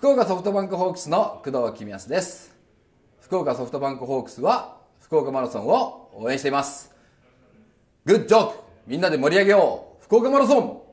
福岡ソフトバンクホークスの工藤公康です福岡ソフトバンクホークスは福岡マラソンを応援していますグッジョークみんなで盛り上げよう福岡マラソン